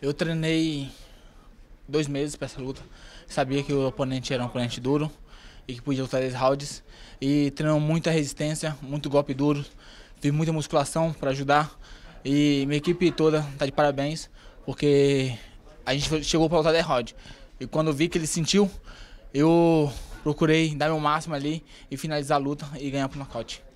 Eu treinei dois meses para essa luta. Sabia que o oponente era um oponente duro e que podia lutar 10 rounds. E treinou muita resistência, muito golpe duro. Fiz muita musculação para ajudar. E minha equipe toda tá de parabéns, porque a gente chegou para lutar 10 rounds. E quando eu vi que ele sentiu, eu procurei dar meu máximo ali e finalizar a luta e ganhar para o nocaute.